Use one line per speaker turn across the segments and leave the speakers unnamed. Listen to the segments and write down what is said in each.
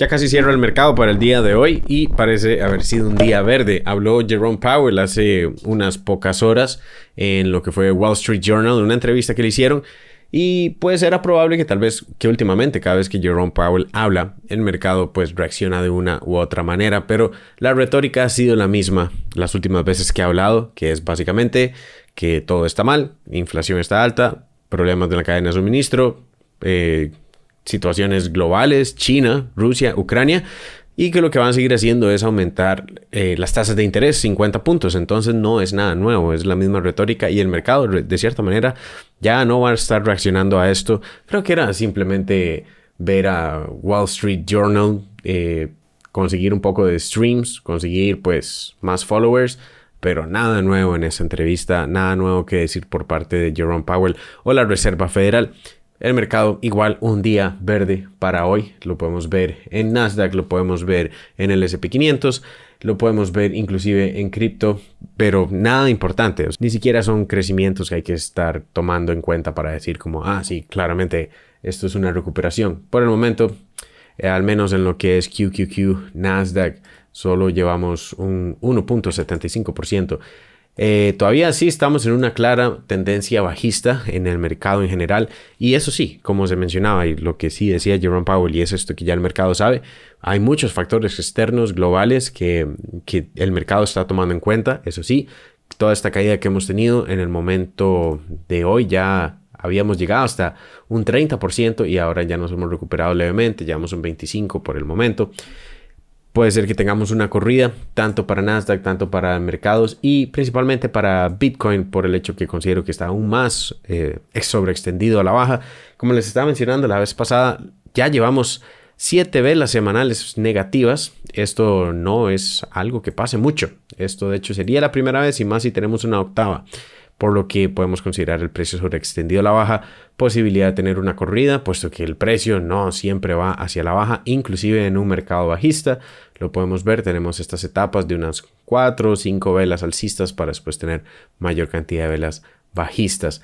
Ya casi cierra el mercado para el día de hoy y parece haber sido un día verde. Habló Jerome Powell hace unas pocas horas en lo que fue Wall Street Journal, en una entrevista que le hicieron. Y pues era probable que tal vez que últimamente cada vez que Jerome Powell habla, el mercado pues reacciona de una u otra manera, pero la retórica ha sido la misma las últimas veces que ha hablado, que es básicamente que todo está mal, inflación está alta, problemas de la cadena de suministro, eh, situaciones globales, China, Rusia, Ucrania, y que lo que van a seguir haciendo es aumentar eh, las tasas de interés 50 puntos. Entonces no es nada nuevo, es la misma retórica y el mercado de cierta manera ya no va a estar reaccionando a esto. Creo que era simplemente ver a Wall Street Journal, eh, conseguir un poco de streams, conseguir pues más followers. Pero nada nuevo en esa entrevista, nada nuevo que decir por parte de Jerome Powell o la Reserva Federal. El mercado igual un día verde para hoy, lo podemos ver en Nasdaq, lo podemos ver en el SP500, lo podemos ver inclusive en cripto, pero nada importante, ni siquiera son crecimientos que hay que estar tomando en cuenta para decir como, ah, sí, claramente esto es una recuperación. Por el momento, eh, al menos en lo que es QQQ, Nasdaq, solo llevamos un 1.75%. Eh, todavía sí estamos en una clara tendencia bajista en el mercado en general. Y eso sí, como se mencionaba y lo que sí decía Jerome Powell, y es esto que ya el mercado sabe, hay muchos factores externos globales que, el mercado está tomando en cuenta. Eso sí, toda esta caída que hemos tenido en el momento de hoy ya habíamos llegado hasta un 30% y ahora ya nos hemos recuperado levemente, llevamos un 25% por el momento. Puede ser que tengamos una corrida, tanto para Nasdaq, tanto para mercados y principalmente para Bitcoin, por el hecho que considero que está aún más eh, sobre sobreextendido a la baja. Como les estaba mencionando la vez pasada, ya llevamos siete velas semanales negativas. Esto no es algo que pase mucho. Esto de hecho sería la primera vez y más si tenemos una octava por lo que podemos considerar el precio extendido a la baja, posibilidad de tener una corrida, puesto que el precio no siempre va hacia la baja, inclusive en un mercado bajista, lo podemos ver, tenemos estas etapas de unas 4 o 5 velas alcistas para después tener mayor cantidad de velas bajistas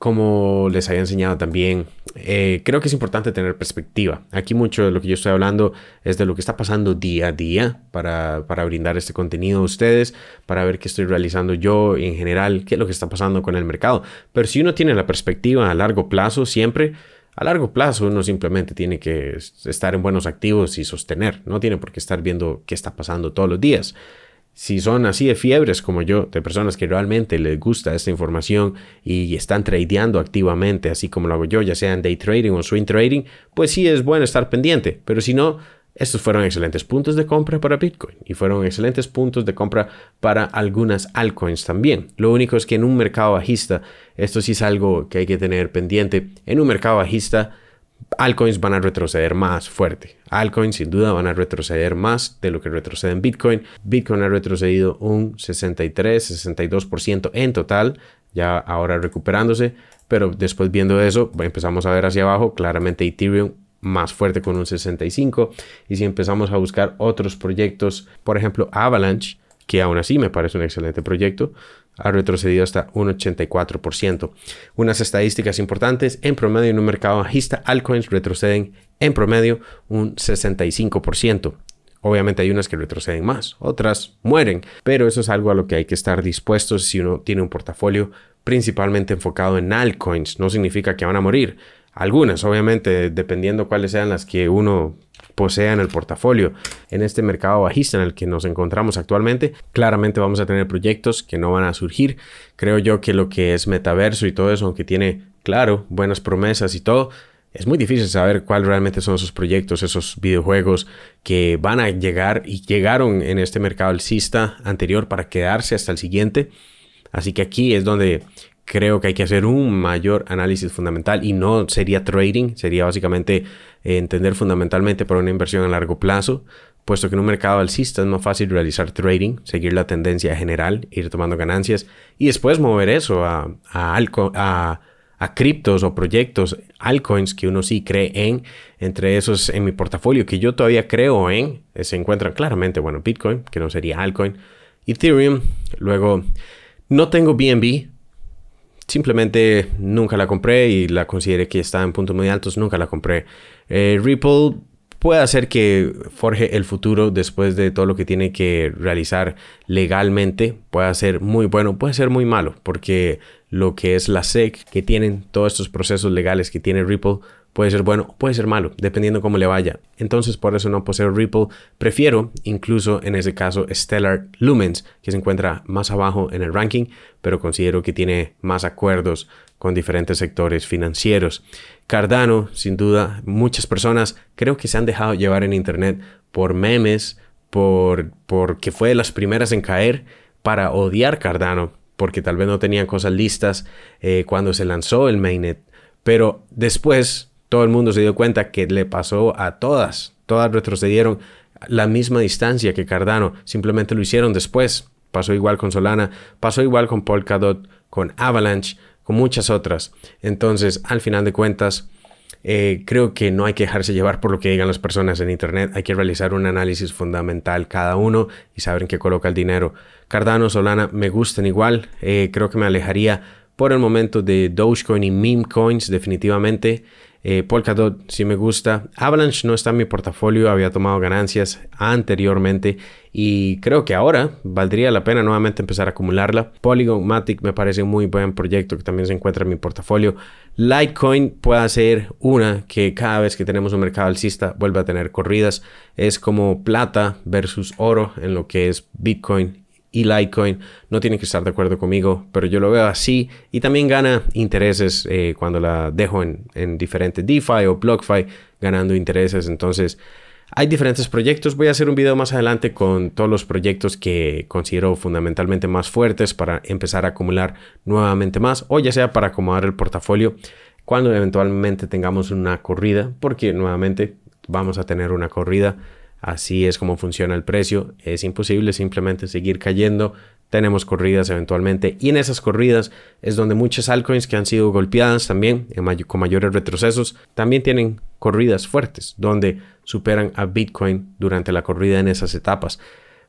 como les había enseñado también, eh, creo que es importante tener perspectiva. Aquí mucho de lo que yo estoy hablando es de lo que está pasando día a día para, para, brindar este contenido a ustedes, para ver qué estoy realizando yo en general, qué es lo que está pasando con el mercado. Pero si uno tiene la perspectiva a largo plazo, siempre... A largo plazo uno simplemente tiene que estar en buenos activos y sostener, no tiene por qué estar viendo qué está pasando todos los días. Si son así de fiebres como yo, de personas que realmente les gusta esta información y están tradeando activamente, así como lo hago yo, ya sea en day trading o swing trading, pues sí es bueno estar pendiente. Pero si no, estos fueron excelentes puntos de compra para Bitcoin y fueron excelentes puntos de compra para algunas altcoins también. Lo único es que en un mercado bajista, esto sí es algo que hay que tener pendiente, en un mercado bajista Alcoins van a retroceder más fuerte. Altcoins sin duda van a retroceder más de lo que retrocede en Bitcoin. Bitcoin ha retrocedido un 63, 62% en total, ya ahora recuperándose, pero después viendo eso empezamos a ver hacia abajo, claramente Ethereum más fuerte con un 65 y si empezamos a buscar otros proyectos, por ejemplo Avalanche, que aún así me parece un excelente proyecto, ha retrocedido hasta un 84%. Unas estadísticas importantes, en promedio en un mercado bajista, altcoins retroceden en promedio un 65%. Obviamente hay unas que retroceden más, otras mueren, pero eso es algo a lo que hay que estar dispuestos si uno tiene un portafolio principalmente enfocado en altcoins. No significa que van a morir, algunas, obviamente, dependiendo cuáles sean las que uno posea en el portafolio. En este mercado bajista en el que nos encontramos actualmente, claramente vamos a tener proyectos que no van a surgir. Creo yo que lo que es metaverso y todo eso, aunque tiene, claro, buenas promesas y todo, es muy difícil saber cuáles realmente son esos proyectos, esos videojuegos que van a llegar y llegaron en este mercado alcista anterior para quedarse hasta el siguiente. Así que aquí es donde creo que hay que hacer un mayor análisis fundamental y no sería trading, sería básicamente eh, entender fundamentalmente para una inversión a largo plazo, puesto que en un mercado alcista es más fácil realizar trading, seguir la tendencia general, ir tomando ganancias y después mover eso a, a, a criptos o proyectos, altcoins que uno sí cree en, entre esos en mi portafolio que yo todavía creo en, eh, se encuentran claramente, bueno, Bitcoin, que no sería altcoin, Ethereum, luego no tengo BNB, simplemente nunca la compré y la consideré que está en puntos muy altos, nunca la compré. Eh, Ripple puede hacer que forje el futuro después de todo lo que tiene que realizar legalmente. Puede ser muy bueno, puede ser muy malo, porque lo que es la SEC que tienen todos estos procesos legales que tiene Ripple Puede ser bueno, puede ser malo, dependiendo cómo le vaya. Entonces, por eso no poseo Ripple. Prefiero, incluso en ese caso, Stellar Lumens, que se encuentra más abajo en el ranking, pero considero que tiene más acuerdos con diferentes sectores financieros. Cardano, sin duda, muchas personas creo que se han dejado llevar en Internet por memes, por, porque fue de las primeras en caer para odiar Cardano, porque tal vez no tenían cosas listas eh, cuando se lanzó el mainnet. Pero después todo el mundo se dio cuenta que le pasó a todas. Todas retrocedieron la misma distancia que Cardano, simplemente lo hicieron después. Pasó igual con Solana, pasó igual con Polkadot, con Avalanche, con muchas otras. Entonces, al final de cuentas, eh, creo que no hay que dejarse llevar por lo que digan las personas en Internet. Hay que realizar un análisis fundamental cada uno y saber en qué coloca el dinero. Cardano, Solana me gustan igual. Eh, creo que me alejaría por el momento de Dogecoin y meme coins definitivamente. Eh, Polkadot sí si me gusta. Avalanche no está en mi portafolio, había tomado ganancias anteriormente y creo que ahora valdría la pena nuevamente empezar a acumularla. Polygon Matic me parece un muy buen proyecto que también se encuentra en mi portafolio. Litecoin puede ser una que cada vez que tenemos un mercado alcista vuelve a tener corridas. Es como plata versus oro en lo que es Bitcoin y Litecoin no tienen que estar de acuerdo conmigo, pero yo lo veo así y también gana intereses eh, cuando la dejo en, en diferentes DeFi o BlockFi ganando intereses. Entonces, hay diferentes proyectos. Voy a hacer un video más adelante con todos los proyectos que considero fundamentalmente más fuertes para empezar a acumular nuevamente más o ya sea para acomodar el portafolio cuando eventualmente tengamos una corrida, porque nuevamente vamos a tener una corrida Así es como funciona el precio. Es imposible simplemente seguir cayendo. Tenemos corridas eventualmente y en esas corridas es donde muchas altcoins que han sido golpeadas también con mayores retrocesos también tienen corridas fuertes donde superan a Bitcoin durante la corrida en esas etapas.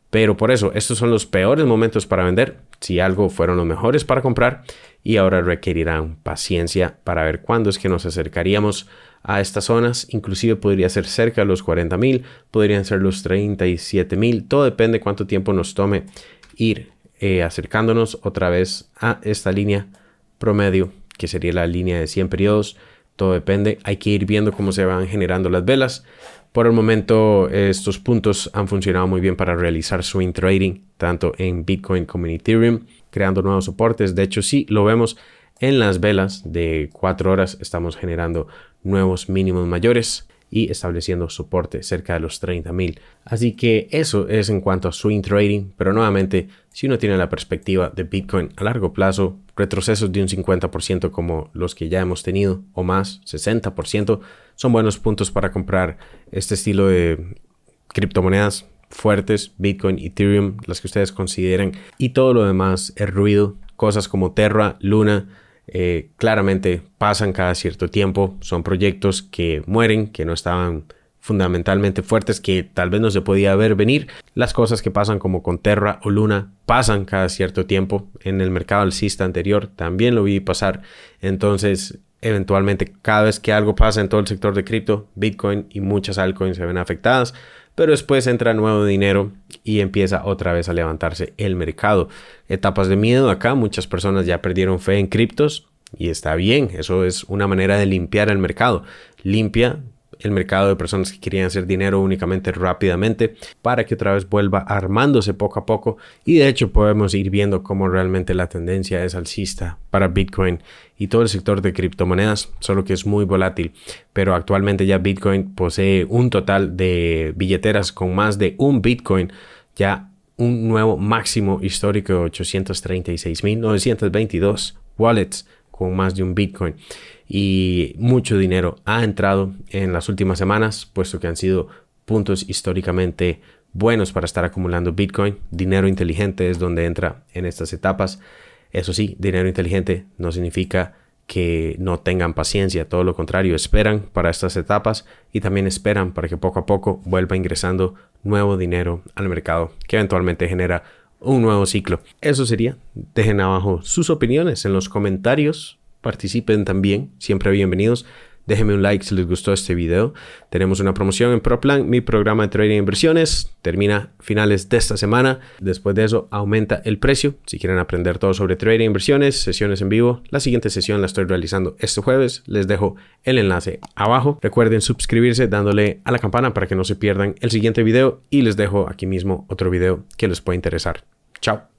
Pero por eso, estos son los peores momentos para vender. Si algo fueron los mejores para comprar y ahora requerirán paciencia para ver cuándo es que nos acercaríamos a estas zonas, inclusive podría ser cerca de los 40.000, podrían ser los 37.000, todo depende cuánto tiempo nos tome ir eh, acercándonos otra vez a esta línea promedio, que sería la línea de 100 periodos, todo depende, hay que ir viendo cómo se van generando las velas. Por el momento estos puntos han funcionado muy bien para realizar swing trading, tanto en Bitcoin como en Ethereum, creando nuevos soportes, de hecho sí, lo vemos en las velas de 4 horas estamos generando nuevos mínimos mayores y estableciendo soporte cerca de los 30.000. Así que eso es en cuanto a swing trading, pero nuevamente, si uno tiene la perspectiva de Bitcoin a largo plazo, retrocesos de un 50% como los que ya hemos tenido o más, 60%, son buenos puntos para comprar este estilo de criptomonedas fuertes, Bitcoin, Ethereum, las que ustedes consideren, y todo lo demás es ruido, cosas como Terra, Luna, eh, claramente pasan cada cierto tiempo, son proyectos que mueren, que no estaban fundamentalmente fuertes que tal vez no se podía ver venir. Las cosas que pasan como con Terra o Luna pasan cada cierto tiempo. En el mercado alcista anterior también lo vi pasar. Entonces, eventualmente, cada vez que algo pasa en todo el sector de cripto, Bitcoin y muchas altcoins se ven afectadas pero después entra nuevo dinero y empieza otra vez a levantarse el mercado. Etapas de miedo acá, muchas personas ya perdieron fe en criptos y está bien, eso es una manera de limpiar el mercado. Limpia el mercado de personas que querían hacer dinero únicamente rápidamente para que otra vez vuelva armándose poco a poco y de hecho podemos ir viendo cómo realmente la tendencia es alcista para Bitcoin y todo el sector de criptomonedas, solo que es muy volátil, pero actualmente ya Bitcoin posee un total de billeteras con más de un Bitcoin ya un nuevo máximo histórico de 836.922 wallets más de un Bitcoin. Y mucho dinero ha entrado en las últimas semanas, puesto que han sido puntos históricamente buenos para estar acumulando Bitcoin. Dinero inteligente es donde entra en estas etapas. Eso sí, dinero inteligente no significa que no tengan paciencia, todo lo contrario, esperan para estas etapas y también esperan para que poco a poco vuelva ingresando nuevo dinero al mercado que eventualmente genera un nuevo ciclo. Eso sería. Dejen abajo sus opiniones en los comentarios. Participen también, siempre bienvenidos. Déjenme un like si les gustó este video. Tenemos una promoción en ProPlan, mi programa de trading inversiones. Termina finales de esta semana. Después de eso aumenta el precio. Si quieren aprender todo sobre trading inversiones, sesiones en vivo, la siguiente sesión la estoy realizando este jueves. Les dejo el enlace abajo. Recuerden suscribirse dándole a la campana para que no se pierdan el siguiente video y les dejo aquí mismo otro video que les puede interesar. Chao.